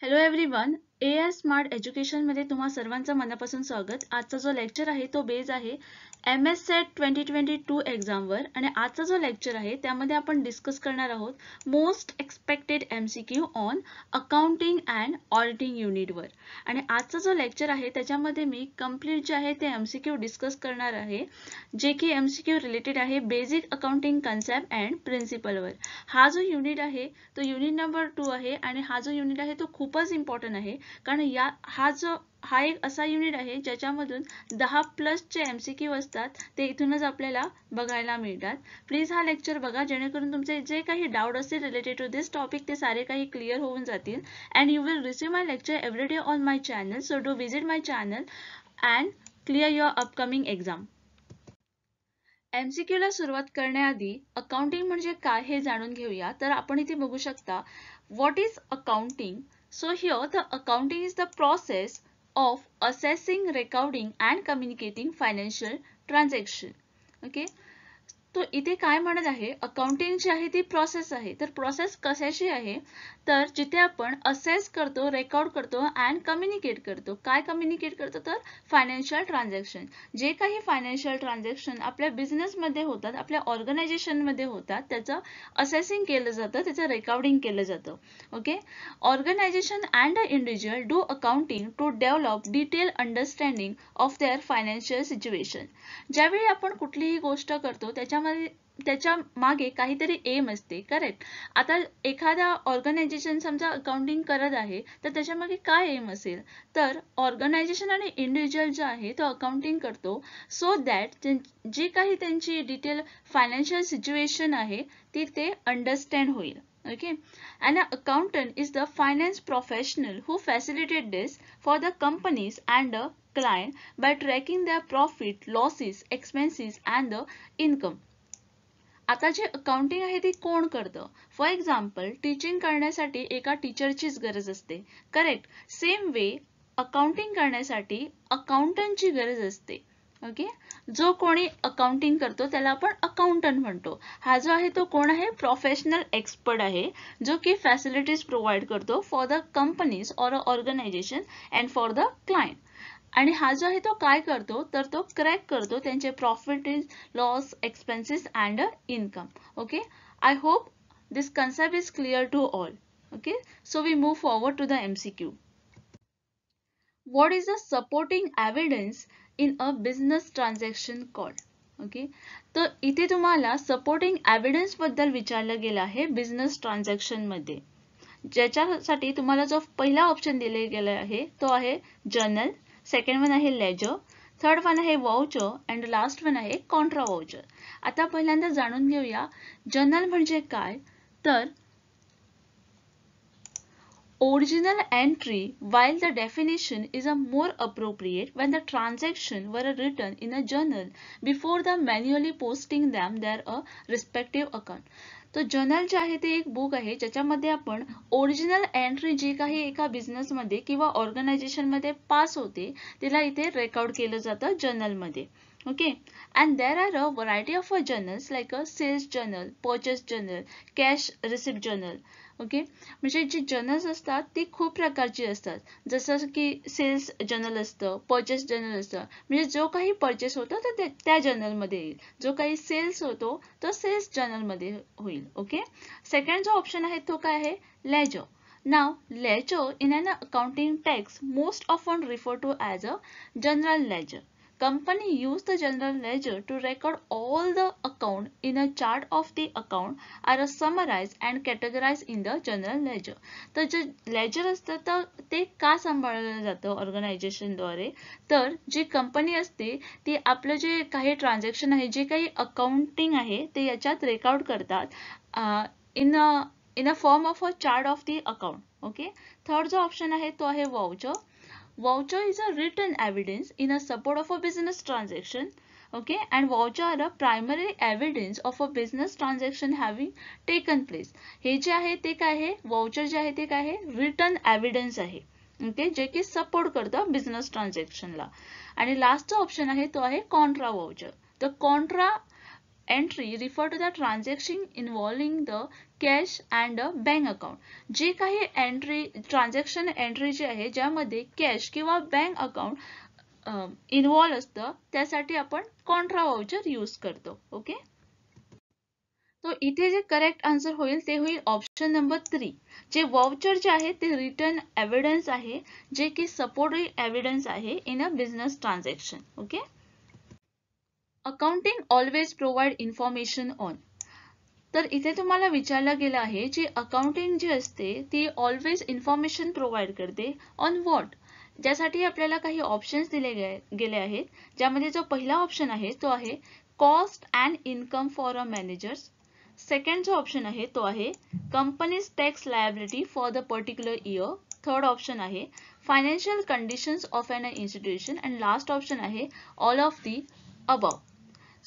Hello everyone A I smart एज्युकेशनमध्ये तुम्हा सर्वांचं मनापासून स्वागत आजचा जो लेक्चर आहे तो बेज आहे M S set twenty twenty two एक्झामवर आणि आजचा जो लेक्चर आहे त्यामध्ये आपण डिस्कस करणार आहोत most expected M C Q on accounting and auditing युनिटवर आणि आजचा जो लेक्चर आहे त्याच्यामध्ये मी कम्प्लीट जे आहे ते एम सी क्यू डिस्कस करणार आहे जे की एम सी क्यू रिलेटेड आहे बेसिक अकाउंटिंग कन्सेप्ट अँड प्रिन्सिपलवर हा जो युनिट आहे तो युनिट नंबर टू आहे आणि हा जो युनिट आहे तो खूपच इम्पॉर्टंट आहे कारण या हा जो हा एक असा युनिट आहे ज्याच्यामधून दहा प्लस एम सी क्यू असतात ते इथूनच आपल्याला बघायला मिळतात प्लीज हा लेक्चर बघा जेणेकरून तुमचे जे काही डाउट असतील रिलेटेड टू दिस टॉपिक ते सारे काही क्लिअर होऊन जातील and you will receive my lecture every day on my channel so do visit my channel and clear your upcoming exam M C क्यूला सुरुवात करण्याआधी अकाउंटिंग म्हणजे काय हे जाणून घेऊया तर आपण इथे बघू शकता what is accounting So here the accounting is the process of assessing, recording and communicating financial transaction. Okay, तो इथे काय म्हणत आहे अकाउंटिंग जी आहे ती प्रोसेस आहे तर प्रोसेस कशाची आहे तर जिथे आपण असेस करतो रेकॉर्ड करतो अँड कम्युनिकेट करतो काय कम्युनिकेट करतो तर फायनान्शियल ट्रान्झॅक्शन जे काही फायनान्शियल ट्रान्झॅक्शन आपल्या बिझनेसमध्ये होतात आपल्या ऑर्गनायझेशनमध्ये होतात त्याचं असेसिंग केलं जातं त्याचं रेकॉर्डिंग केलं जातं okay organisation and a individual do accounting to develop detail understanding of their financial situation ज्यावेळी आपण कुठलीही गोष्ट करतो त्याच्यामध्ये त्याच्या मागे काहीतरी एम असते करेक्ट आता एखादा ऑर्गनायझेशन समजा अकाउंटिंग करत आहे तर त्याच्यामागे काय एम असेल तर ऑर्गनायझेशन आणि इंडिव्हिज्युअल जो आहे तो अकाउंटिंग करतो सो दॅट जी काही त्यांची डिटेल फायनान्शियल सिच्युएशन आहे ती ते अंडरस्टँड होईल okay and accountant is the finance professional who facilitated this for the companies and the client by tracking their profit losses expenses and the income आता जे accounting आहे ती कोण करतं फॉर एक्झाम्पल टीचिंग करण्यासाठी एका टीचरचीच गरज असते करेक्ट सेम वे अकाउंटिंग करण्यासाठी अकाउंटंटची गरज असते ओके जो कोणी अकाउंटिंग करतो त्याला आपण अकाउंटंट म्हणतो हा जो आहे तो कोण आहे प्रोफेशनल एक्सपर्ट आहे जो की फॅसिलिटीज प्रोव्हाइड करतो for the companies or a organisation and for the client आणि हा जो आहे तो काय करतो तर तो क्रॅक करतो त्यांचे profit is loss expenses and income okay I hope this concept is clear to all okay so we move forward to the M C Q what is the supporting evidence in a business transaction call okay तर इथे तुम्हाला supporting evidence बद्दल विचारलं गेलं आहे business transaction मध्ये ज्याच्यासाठी तुम्हाला जो पहिला ऑप्शन दिले गेला आहे तो आहे जर्नल सेकंड वन आहे लेजर थर्ड वन आहे वाउचर अँड लास्ट वन आहे कॉन्ट्रा वाउचर आता पहिल्यांदा जाणून घेऊया जर्नल म्हणजे काय तर original entry while the definition is a more appropriate when the transaction were a return in a journal before the manually posting them their a respective account journal जे आहे ते एक बुक आहे ज्याच्यामध्ये आपण ओरिजिनल एंट्री जी काही एका बिझनेसमध्ये किंवा ऑर्गनायझेशनमध्ये पास होते तिला इथे रेकॉर्ड केलं जातं जर्नलमध्ये okay and there are a variety of a journals like a sales journal purchase journal cash receipt journal okay म्हणजे जी जर्नल्स असतात ती खूप प्रकारची असतात जसं की सेल्स जर्नल असतं पर्चेस जर्नल असतं म्हणजे जो काही पर्चेस होतो तो त्या जर्नलमध्ये येईल जो काही सेल्स होतो तो सेल्स जर्नलमध्ये होईल ओके सेकंड जो ऑप्शन आहे तो काय आहे लॅजो नाव लेजो in an accounting tax most often refer to as a general ledger Company the general general to to all the the in a chart of of the आर are summarized and categorized in the general ledger. तर जे ledger असतं तर ते का सांभाळलं जातं ऑर्गनायझेशनद्वारे तर जी कंपनी असते ती आपलं जे काही ट्रान्झॅक्शन आहे जे काही अकाउंटिंग आहे ते याच्यात रेकॉर्ड करतात in a in a form of a chart of the account okay third जो ऑप्शन आहे तो आहे voucher Voucher is a written evidence in a support of a business transaction. Okay, and voucher are a primary evidence of a business transaction having taken place. He जे आहे ते काय आहे voucher जे आहे ते काय आहे written evidence आहे. ओके जे की सपोर्ट करतं बिझनेस ट्रान्झॅक्शनला आणि लास्टचा ऑप्शन आहे तो आहे कॉन्ट्रा voucher तर contra entry refer to the transaction involving the cash and bank account जे काही एंट्री ट्रान्झॅक्शन एंट्री जे आहे ज्यामध्ये कॅश किंवा बँक अकाउंट इन्व्हॉल्व असतं त्यासाठी आपण कॉन्ट्रा वाउचर यूज करतो ओके तो इथे जे करेक्ट आन्सर होईल ते होईल ऑप्शन नंबर थ्री जे वाउचर जे आहे ते रिटर्न एव्हिडन्स आहे जे की सपोर्ट एव्हिडन्स आहे in a business transaction okay accounting always provide information on तर इथे तुम्हाला विचारलं गेलं आहे जी अकाउंटिंग जी असते ती ऑलवेज इन्फॉर्मेशन प्रोव्हाइड करते ऑन व्हॉट ज्यासाठी आपल्याला काही ऑप्शन्स दिले गेले आहेत ज्यामध्ये जो पहिला ऑप्शन आहे तो आहे cost and income for a managers second जो ऑप्शन आहे तो आहे companies tax liability for the particular year third option आहे financial conditions of an institution and last option आहे all of the above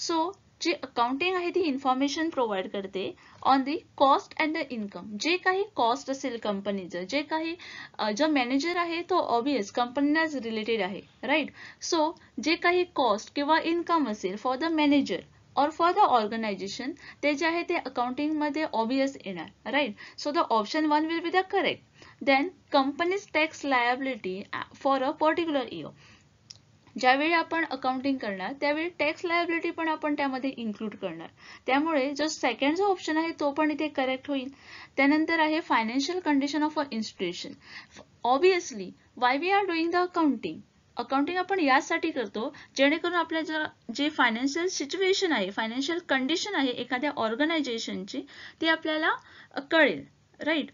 so जी अकाउंटिंग आहे ती information provide करते on the cost and the income जे काही cost असेल कंपनीचं जे काही जो मॅनेजर आहे तो ऑबियस कंपनीलाच रिलेटेड आहे राईट सो जे काही कॉस्ट किंवा इन्कम असेल फॉर द मॅनेजर और फॉर द ऑर्गनायझेशन ते जे आहे ते अकाउंटिंग मध्ये ऑबियस येणार right so the option one will be the correct then companies tax liability for a particular year ज्यावेळी आपण अकाउंटिंग करणार त्यावेळी टॅक्स लायबिलिटी पण आपण त्यामध्ये इन्क्लूड करणार त्यामुळे जो सेकंड जो ऑप्शन आहे तो पण इथे करेक्ट होईल त्यानंतर आहे financial condition of a institution obviously why we are doing the accounting accounting आपण यासाठी करतो जेणेकरून आपल्या ज्या जे फायनान्शियल सिच्युएशन आहे फायनान्शियल कंडिशन आहे एखाद्या ऑर्गनायझेशनची ती आपल्याला कळेल राईट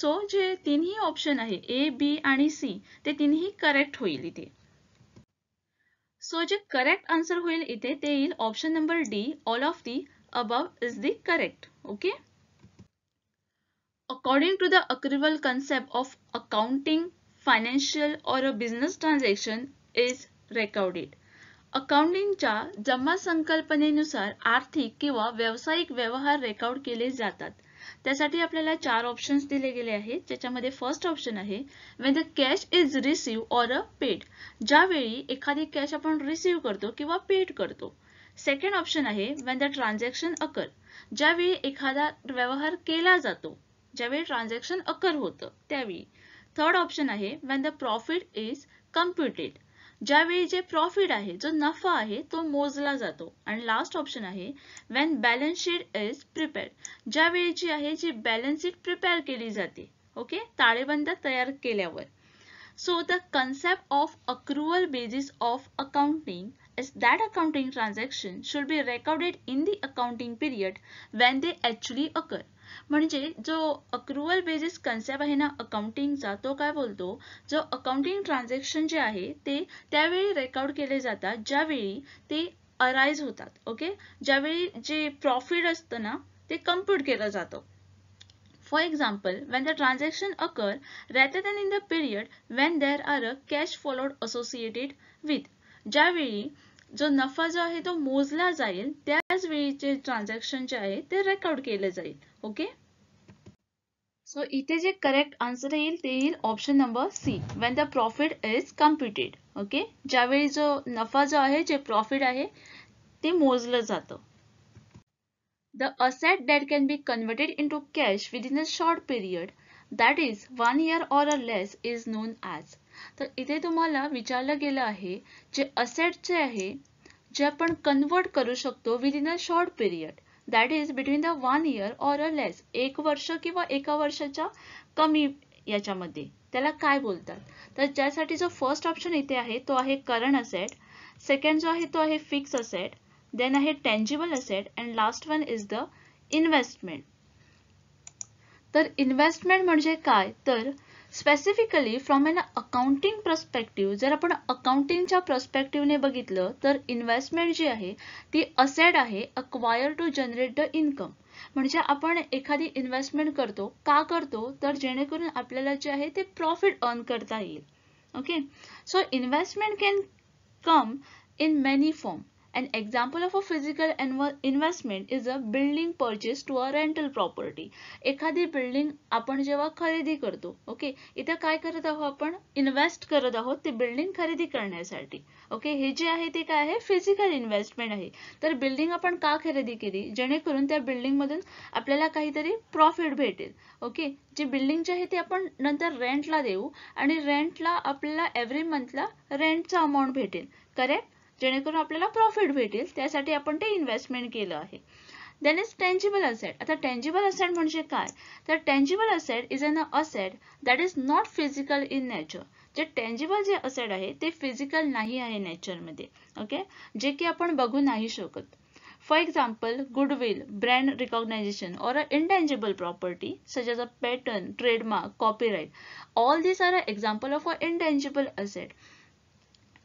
सो जे तीनही ऑप्शन आहे ए बी आणि सी ते तिन्ही करेक्ट होईल इथे सो जे करेक्ट आन्सर होईल इथे ते येईल option number D all of the is the according to the accrual concept of accounting financial और a business transaction is recorded अकाउंटिंगच्या जमा संकल्पनेनुसार आर्थिक किंवा व्यावसायिक व्यवहार रेकॉर्ड केले जातात त्यासाठी आपल्याला चार ऑप्शन्स दिले गेले आहेत ज्याच्यामध्ये फर्स्ट ऑप्शन आहे when the cash is receive or a paid ज्यावेळी एखादी कॅश आपण रिसिव्ह करतो किंवा पेड करतो सेकंड ऑप्शन आहे वेन द ट्रान्झॅक्शन अकर ज्यावेळी एखादा व्यवहार केला जातो ज्यावेळी ट्रान्झॅक्शन अकर होतं त्यावेळी थर्ड ऑप्शन आहे when the profit is computed ज्यावेळी जे प्रॉफिट आहे जो नफा आहे तो मोजला जातो आणि लास्ट ऑप्शन आहे when balance sheet is prepare ज्यावेळी जी आहे जी बॅलन्स शीट प्रिपेअर केली जाते ओके ताळेबंद तयार केल्यावर so the concept of accrual basis of accounting that accounting transaction should should be recorded the the period period they they actually occur म्हणजे जो अक्रुअल बेसिस कन्सेप्ट आहे ना अकाउंटिंगचा तो काय बोलतो जो अकाउंटिंग ट्रान्झॅक्शन जे आहे ते त्यावेळी रेकॉर्ड केले जातात ज्यावेळी ते अराईज होतात ओके ज्यावेळी जे प्रॉफिट असतं ना ते कम्प्यूट केलं जातं for example when the transaction occur rather than in the period when there are a cash followed associated with ज्यावेळी जो नफा जो आहे तो मोजला जाईल त्याच वेळीचे ट्रान्झॅक्शन जे आहे ते रेकॉर्ड केले जाईल ओके सो इथे जे करेक्ट आन्सर येईल ते येईल option number C when the profit is computed okay ज्यावेळी जो नफा जो आहे जे प्रॉफिट आहे ते मोजलं जातं the asset that can be converted into cash within a short period that is one year or a less is known as तर इथे तुम्हाला विचारलं गेलं आहे जे असेट जे आहे जे आपण कन्वर्ट करू शकतो in a short period that is between the one year or a less एक वर्ष किंवा एका वर्षाच्या कमी याच्यामध्ये त्याला काय बोलतात तर ज्यासाठी जो फर्स्ट ऑप्शन इथे आहे तो आहे करंट असेट सेकंड जो आहे तो आहे फिक्स असेट देन आहे tangible asset and last one is the investment तर इन्व्हेस्टमेंट म्हणजे काय तर specifically from an accounting perspective जर आपण अकाउंटिंगच्या प्रस्पेक्टिव्हने बघितलं तर इन्व्हेस्टमेंट जी आहे ती असेट आहे acquire to generate the income म्हणजे आपण एखादी इन्व्हेस्टमेंट करतो का करतो तर जेणेकरून आपल्याला जे आहे ते प्रॉफिट अर्न करता येईल okay so investment can come in many form An example of a physical investment is a building purchase to a rental property. एखादी बिल्डिंग आपण जेव्हा खरेदी करतो ओके इथं काय करत आहोत आपण इन्व्हेस्ट करत आहोत ते बिल्डिंग खरेदी करण्यासाठी ओके हे जे आहे ते काय आहे फिजिकल इन्व्हेस्टमेंट आहे तर बिल्डिंग आपण का खरेदी केली जेणेकरून त्या बिल्डिंगमधून आपल्याला काहीतरी प्रॉफिट भेटेल ओके जी बिल्डिंग जे आहे ती आपण नंतर रेंटला देऊ आणि रेंटला आपल्याला एव्हरी मंथला रेंटचा अमाऊंट भेटेल करेक्ट जेणेकरून आपल्याला प्रॉफिट भेटेल त्यासाठी आपण ते इन्व्हेस्टमेंट केलं आहे देन इज टेंजिबल असेट आता टेंजिबल असेट म्हणजे काय तर tangible asset is an asset that is not physical in nature जे टेंजिबल जे असेट आहे ते फिजिकल नाही आहे नेचरमध्ये ओके जे की आपण बघू नाही शकत for example goodwill brand recognisation or a intangible property such a pattern trademark copyright all this are a example of a intangible asset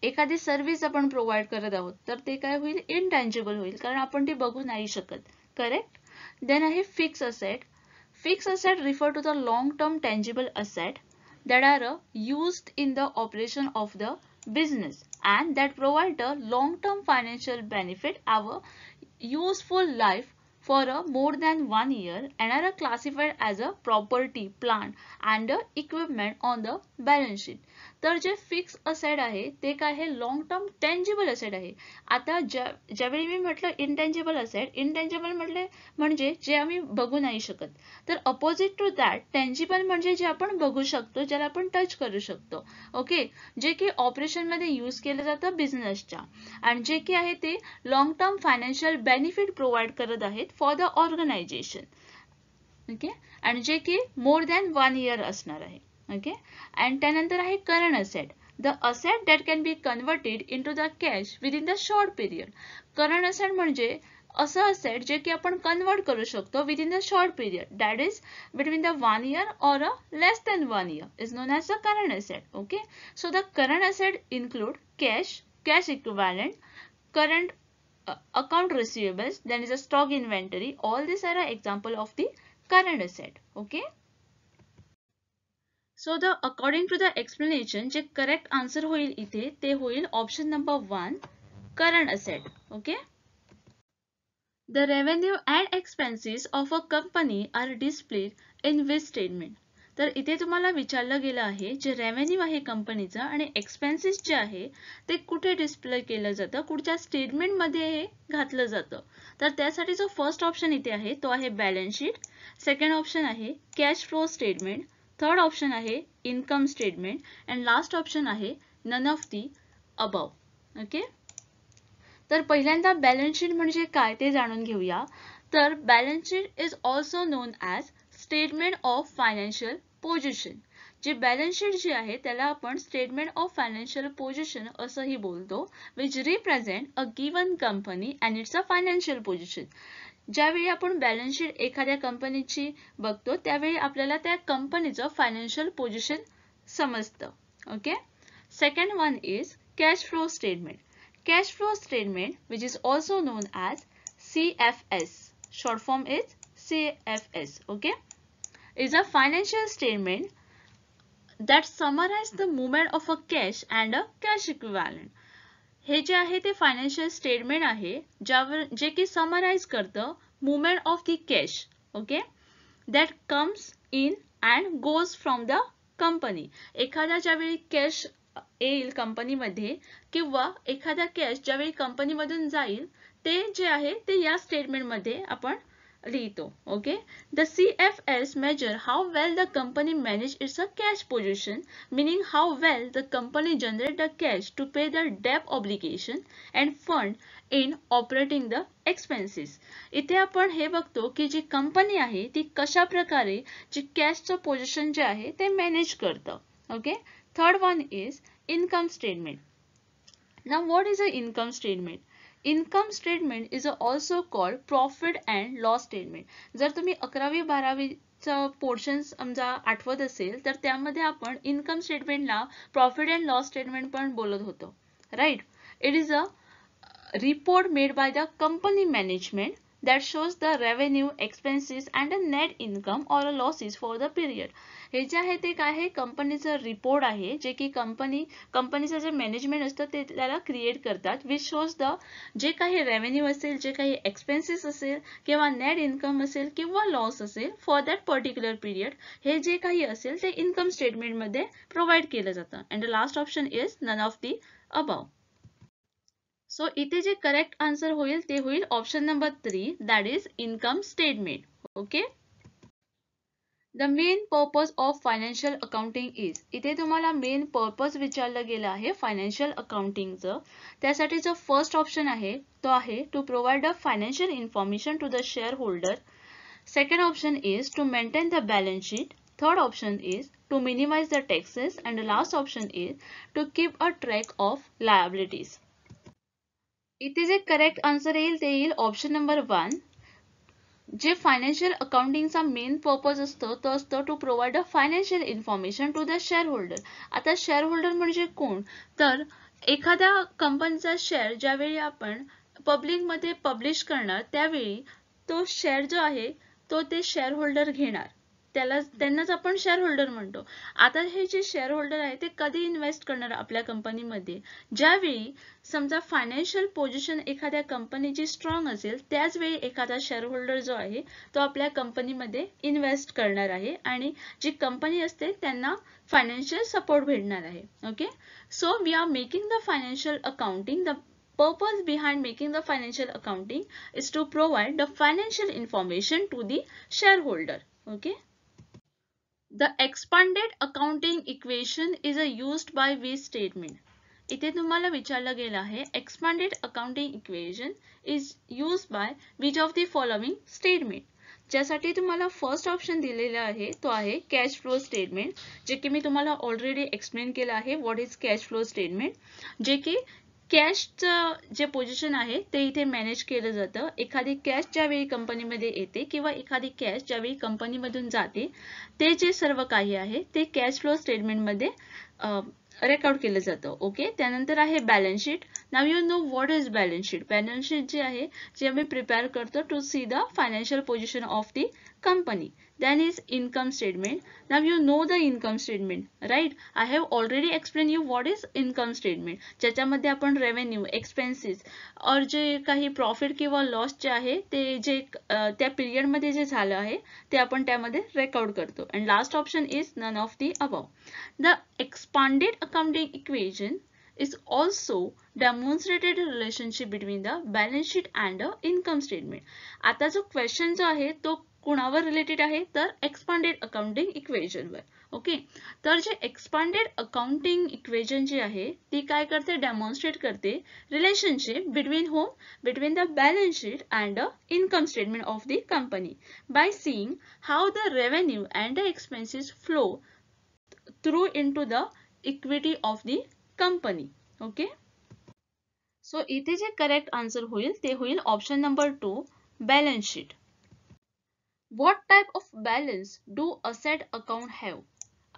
एखादी सर्विस आपण प्रोव्हाइड करत आहोत तर ते काय होईल इनटँजिबल होईल कारण आपण ते बघू नाही शकत करेक्ट देन आहे fix asset fix asset refer to the long term tangible asset that are used in the operation of the business and that provide a long term financial benefit our useful life for a more than one year and are a classified as a property plant and a equipment on the sheet तर जे fix assessed आहे ते काय आहे long term tangible assessed आहे आता ज्या ज्यावेळी मी म्हटलं इंटेंजिबल असेड इंटेंजिबल म्हटले म्हणजे जे आम्ही बघू नाही शकत तर अपोजिट टू दॅट टेंजिबल म्हणजे जे आपण बघू शकतो ज्याला आपण टच करू शकतो ओके जे की ऑपरेशन मध्ये यूज केलं जातं बिझनेसच्या आणि जे की आहे ते long term financial benefit provide करत आहेत फॉर द ऑर्गनायझेशन ओके आणि जे की मोर दॅन वन इयर असणार आहे okay and tenantar hai current asset the asset that can be converted into the cash within the short period current asset manje asa asset je ki apan convert karu within the short period that is between the 1 year or less than 1 year is known as a current asset okay so the current asset include cash cash equivalent current uh, account receivables then is a stock inventory all these are an example of the current asset okay so the according to the explanation जे correct answer होईल इथे ते होईल option number one current asset okay the revenue and expenses of a company are displayed in with statement तर इथे तुम्हाला विचारलं गेलं आहे जे रेव्हेन्यू आहे कंपनीचं आणि एक्सपेन्सेस जे आहे ते कुठे डिस्प्ले केलं जातं कुठच्या स्टेटमेंटमध्ये हे घातलं जातं तर त्यासाठी जो फर्स्ट ऑप्शन इथे आहे तो आहे बॅलन्स शीट सेकंड ऑप्शन आहे cash flow statement third option आहे income statement and last option आहे none of the above okay तर पहिल्यांदा बॅलन्स शीट म्हणजे काय ते जाणून घेऊया तर balance sheet is also known as statement of financial position जे बॅलन्स शीट जे आहे त्याला आपण स्टेटमेंट ऑफ फायनान्शियल पोझिशन असंही बोलतो which represent a given company and its a financial position ज्यावेळी आपण बॅलन्स एखाद्या कंपनीची बघतो त्यावेळी आपल्याला त्या कंपनीचं फायनान्शियल पोझिशन समजतं okay second one is cash flow statement cash flow statement which is also known as C F S is C F CFS okay is a financial statement that summarize the movement of a cash and a cash equivalent हे जे आहे ते financial statement आहे ज्यावर जे की summarize करतं movement of the cash okay that comes in and goes from the company एखादा ज्यावेळी कॅश येईल कंपनीमध्ये किंवा एखादा कॅश ज्यावेळी कंपनीमधून जाईल ते जे आहे ते या स्टेटमेंटमध्ये आपण Rito. Okay. The CFS measure how well the company manage its cash position, meaning how well the company generate the cash to pay the debt obligation and fund in operating the expenses. इथे आपण हे बघतो की जी company आहे ती कशा प्रकारे जी कॅशचं position जे आहे ते मॅनेज करतं okay third one is income statement ना what is a income statement income statement is also called profit and loss statement जर तुम्ही अकरावी बारावीचं पोर्शन समजा आठवत असेल तर त्यामध्ये आपण इन्कम स्टेटमेंटला प्रॉफिट अँड लॉस स्टेटमेंट पण बोलत होतो right it is a report made by the company management that shows the revenue, expenses and the net income or losses for the period. हे जे आहे ते काय आहे कंपनीचं रिपोर्ट आहे जे की कंपनी कंपनीचं जे मॅनेजमेंट असतं ते त्याला क्रिएट करतात विच शोज द जे काही रेव्हेन्यू असेल जे काही एक्सपेन्सेस असेल किंवा नेट इन्कम असेल किंवा लॉस असेल फॉर दॅट पर्टिक्युलर पिरियड हे जे काही असेल ते इन्कम मध्ये प्रोव्हाइड केलं जातं and the last option is none of the above so इथे जे करेक्ट आन्सर होईल ते होईल option number three that is income statement okay the main purpose of financial accounting is इथे तुम्हाला मेन पर्पज विचारलं गेलं आहे फायनान्शियल अकाउंटिंगचं त्यासाठी जो फर्स्ट ऑप्शन आहे तो आहे to provide a financial information to the shareholder second option is to maintain the balance sheet third option is to minimize the taxes and last option is to keep a track of liabilities इथे जे correct answer येईल ते येईल option number one जे financial अकाउंटिंगचा main purpose असतो तो असतो to provide a financial information to the shareholder आता शेअर होल्डर म्हणजे कोण तर एखाद्या कंपनीचा शेअर ज्यावेळी आपण पब्लिकमध्ये पब्लिश करणार त्यावेळी तो शेअर जो आहे तो ते शेअर होल्डर घेणार त्याला त्यांनाच आपण शेअर होल्डर म्हणतो आता हे जे शेअर होल्डर आहे ते कधी इन्व्हेस्ट करणार आपल्या कंपनीमध्ये ज्यावेळी समजा फायनान्शियल पोझिशन एखाद्या कंपनीची स्ट्रॉंग असेल त्याच एखादा शेअर होल्डर जो आहे तो आपल्या कंपनीमध्ये इन्व्हेस्ट करणार आहे आणि जी कंपनी असते त्यांना फायनान्शियल सपोर्ट भेटणार आहे okay so we are making the financial accounting the purpose behind making the financial accounting is to provide the financial information to to shareholder okay the expanded accounting equation is a used by we statement इथे तुम्हाला विचारलं गेलं आहे expanded accounting equation is use by which of the following statement ज्यासाठी तुम्हाला first option दिलेला आहे तो आहे कॅश फ्लो स्टेटमेंट जे की मी तुम्हाला ऑलरेडी एक्सप्लेन केलं आहे what is cash flow statement जे की कॅशचं जे पोझिशन आहे ते इथे मॅनेज केलं जातं एखादी कॅश ज्यावेळी कंपनीमध्ये येते किंवा एखादी कॅश ज्यावेळी कंपनीमधून जाते ते जे सर्व काही आहे ते कॅश फ्लो स्टेटमेंटमध्ये रेकॉर्ड केलं जातं ओके त्यानंतर आहे balance sheet now you know what is balance sheet balance sheet जे आहे जे आम्ही प्रिपेअर करतो to see the financial position of the company. Then is income statement. Now you know the income statement, right? I have already explained you what is income statement. ज्याच्यामध्ये आपण revenue, expenses और जो काही profit किंवा loss जे आहे ते जे त्या period मध्ये जे झालं आहे ते आपण त्यामध्ये record करतो. And last option is none of the above. The expanded accounting equation is also demonstrated relationship between the balance sheet and the income statement. आता जो question जो आहे तो कोणावर रिलेटेड आहे तर एक्सपांडेड अकाउंटिंग इक्वेजनवर ओके तर जे एक्सपांडेड अकाउंटिंग इक्वेजन जी आहे ती काय करते डेमॉन्स्ट्रेट करते relationship between home between the balance sheet and the income statement of the company by seeing how the revenue and the expenses flow through into the equity of the company okay so इथे जे correct answer होईल ते होईल option number two balance sheet what type of balance do asset account have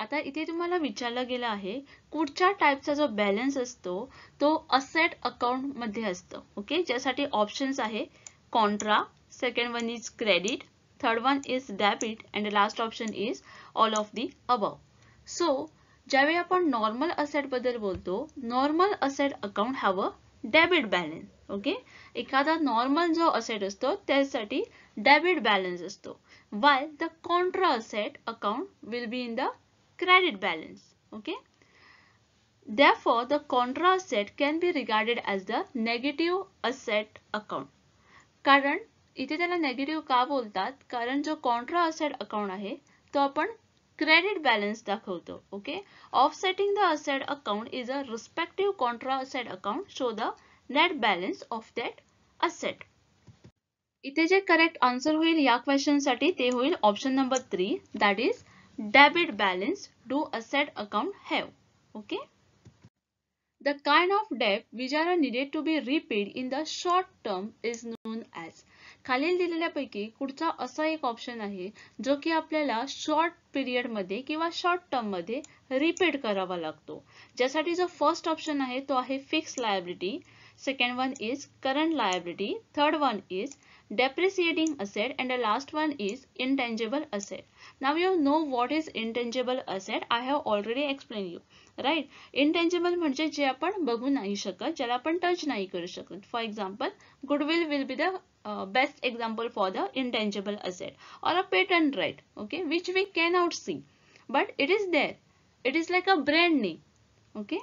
आता इथे तुम्हाला विचारलं गेलं आहे कुठच्या टाईपचा जो बॅलन्स असतो तो असेट अकाउंटमध्ये असतो ओके ज्यासाठी ऑप्शन्स आहे contra second one is credit third one is debit and last option is all of the above so ज्यावेळी आपण नॉर्मल असेटबद्दल बोलतो normal asset account have a debit balance okay एखादा नॉर्मल जो असेट असतो त्यासाठी डेबिट बॅलन्स असतो while the contra asset account will be in the credit balance. Okay. Therefore, the contra asset can be regarded as the negative asset account. Current इतने चला negative का बोलता है कारण जो contra asset account है तो अपन credit balance तक होता okay offsetting the asset account is a respective contra asset account show the net balance of that asset इथे जे करेक्ट आन्सर होईल या क्वेश्चन साठी ते होईल option number three that is debit balance do asset account have okay the kind of debt which are needed be be in the short short term is known as खालील दिलेल्यापैकी कुठचा असा एक option आहे जो की आपल्याला शॉर्ट मध्ये किंवा शॉर्ट टर्म मध्ये रिपेड करावा लागतो ज्यासाठी जो फर्स्ट ऑप्शन आहे तो आहे fix liability second one is current liability, third one is depreciating asset and the last one is intangible asset. Now you know what is intangible asset, I have already explained you. Right? Intangible means that you can't bagu nahi shakat, jala touch nahi kar For example, goodwill will be the uh, best example for the intangible asset or a patent right, okay, which we cannot see, but it is there. It is like a brand name, okay.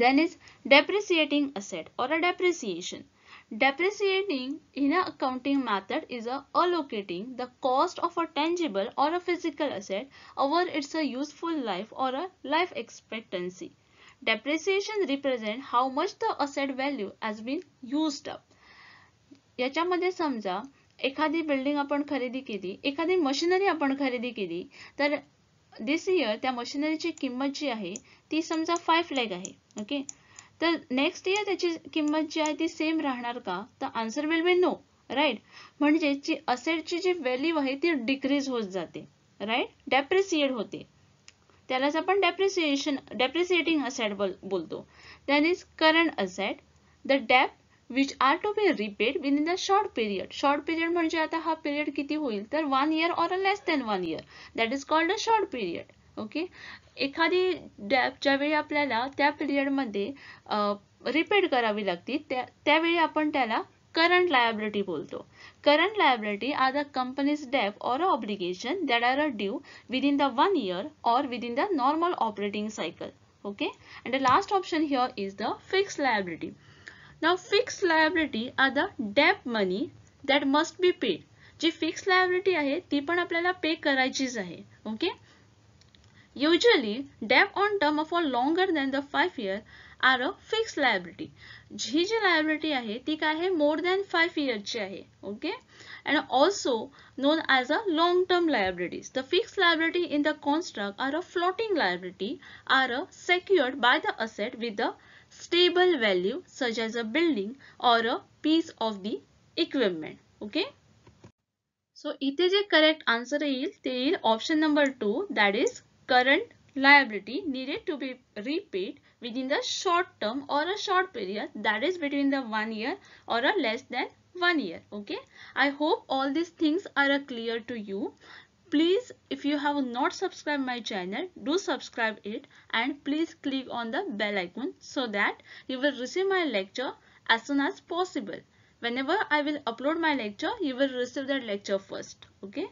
Then is depreciating asset or a depreciation. Depreciating in an accounting method is a allocating the cost of a tangible or a physical asset over its a useful life or a life expectancy. Depreciation represent how much the asset value has been used up. याच्यामध्ये समजा एखादी building आपण खरेदी केली एखादी machinery आपण खरेदी केली तर दिस इयर त्या मशिनरीची किंमत जी आहे ती समजा फायव्ह लॅक आहे ओके तर नेक्स्ट इयर त्याची किंमत जी आहे ती सेम राहणार का तर answer will be no right म्हणजे जी असेटची जी व्हॅल्यू आहे ती डिक्रीज होत जाते राईट डेप्रिसिएट होते त्यालाच आपण डेप्रिसिएशन डेप्रिसिएटिंग असेट बोलतो that is current asset the debt which are to be repaid within the short period short period म्हणजे आता हा पिरियड किती होईल तर one year or a less than one year that is called a short period okay एखादी debt ज्यावेळी आपल्याला त्या पिरियडमध्ये रिपेड करावी लागती त्या त्यावेळी आपण त्याला करंट लायबिलिटी बोलतो current liability are the company's debt or a obligation that are a due within the one year or within the normal operating cycle okay and the last option here is the fix liability Now fixed liability are the debt money that must be paid. जी fixed liability आहे ती पण आपल्याला pay करायचीच आहे. Okay? Usually debt on term of a longer than the 5 years are a fixed liability. G G liability आहे ती काय आहे more than 5 years ची Okay? And also known as a long term liabilities. The fixed liability in the construct are a floating liability are secured by the asset with the stable value such as a building or a piece of the equipment. Okay. so, इथे जे correct answer येईल ते येईल number two that is current liability needed to be repaid within the short term or a short period that is between the one year or a less than one year okay i hope all these things are clear to you Please if you have not subscribed my channel do subscribe it and please click on the bell icon so that you will receive my lecture as soon as possible. Whenever I will upload my lecture you will receive that lecture first. Okay.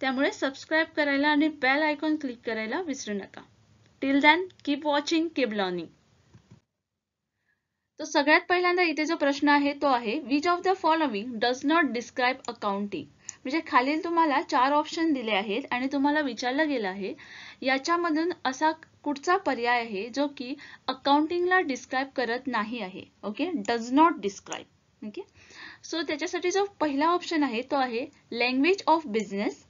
त्यामुळे subscribe करायला आणि bell icon click करायला विसरू नका till then keep watching keep learning तो सगळ्यात पहिल्यांदा इथे जो प्रश्न आहे तो आहे which of the following does not describe accounting म्हणजे खालील तुम्हाला चार ऑप्शन दिले आहेत आणि तुम्हाला विचारलं गेलं आहे याच्यामधून असा कुठचा पर्याय आहे जो की अकाउंटिंगला डिस्क्राईब करत नाही आहे okay does not describe okay so त्याच्यासाठी जो पहिला ऑप्शन आहे तो आहे लँग्वेज ऑफ बिझनेस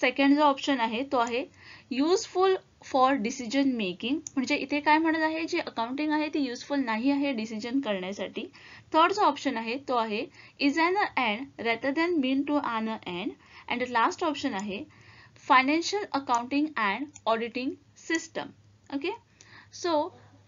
सेकंड जो ऑप्शन आहे तो आहे युजफुल फॉर डिसिजन मेकिंग म्हणजे इथे काय म्हणत आहे जे अकाउंटिंग आहे ते युजफुल नाही आहे डिसिजन करण्यासाठी थर्ड जो ऑप्शन आहे तो आहे is an a and rather than mean to an a and and last option आहे financial accounting and auditing system okay so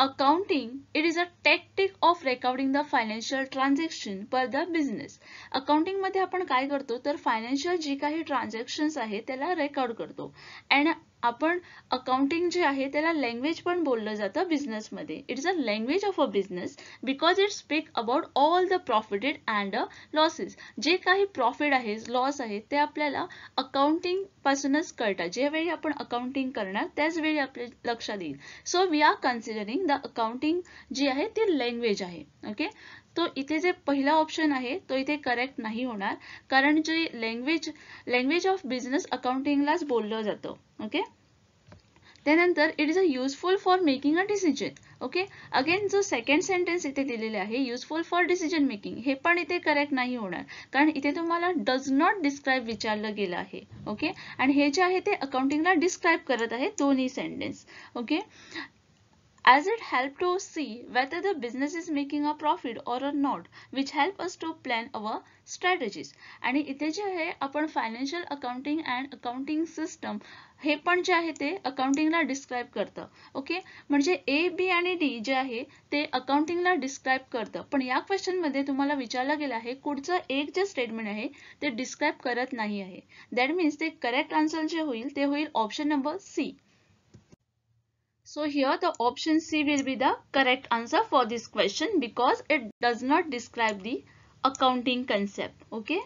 accounting it is a tactic of recording the financial transaction for the business अकाउंटिंगमध्ये आपण काय करतो तर financial जी काही transactions आहे त्याला record करतो अँड आपण अकाउंटिंग जे आहे त्याला लँग्वेज पण बोललं जातं बिझनेसमध्ये it's a language of a business because it speak about all the profited and a losses जे काही प्रॉफिट आहे लॉस आहे ते आपल्याला अकाउंटिंग पासूनच कळतात वेळी आपण अकाउंटिंग करणार त्याच वेळी आपल्या लक्षात येईल so we are considering the accounting जी आहे ती लँग्वेज आहे ओके तो इथे जे पहिला ऑप्शन आहे तो इथे करेक्ट नाही होणार कारण जे लँग्वेज लँग्वेज ऑफ बिझनेस अकाउंटिंगलाच बोललं जातं ओके त्यानंतर it is a useful for making a decision okay again जो सेकंड सेंटेन्स इथे दिलेले आहे युजफुल फॉर डिसिजन मेकिंग हे पण इथे करेक्ट नाही होणार कारण इथे तुम्हाला डज नॉट डिस्क्राईब विचारलं गेलं आहे ओके आणि हे जे आहे ते अकाउंटिंगला डिस्क्राईब करत आहे दोन्ही sentence okay as it help to see whether the business is making a profit or a not which help us to plan our strategies आणि इथे जे आहे आपण financial accounting and accounting system हे पण जे आहे ते अकाउंटिंगला डिस्क्राईब करतं ओके म्हणजे ए बी आणि डी जे आहे ते अकाउंटिंगला डिस्क्राईब करतं पण या क्वेश्चनमध्ये तुम्हाला विचारलं गेलं आहे कुठचं एक जे स्टेटमेंट आहे ते डिस्क्राईब करत नाही आहे दॅट मीन्स ते करेक्ट आन्सर जे होईल ते होईल option number C So here the option C will be the correct answer for this question because it does not describe the accounting concept. Okay.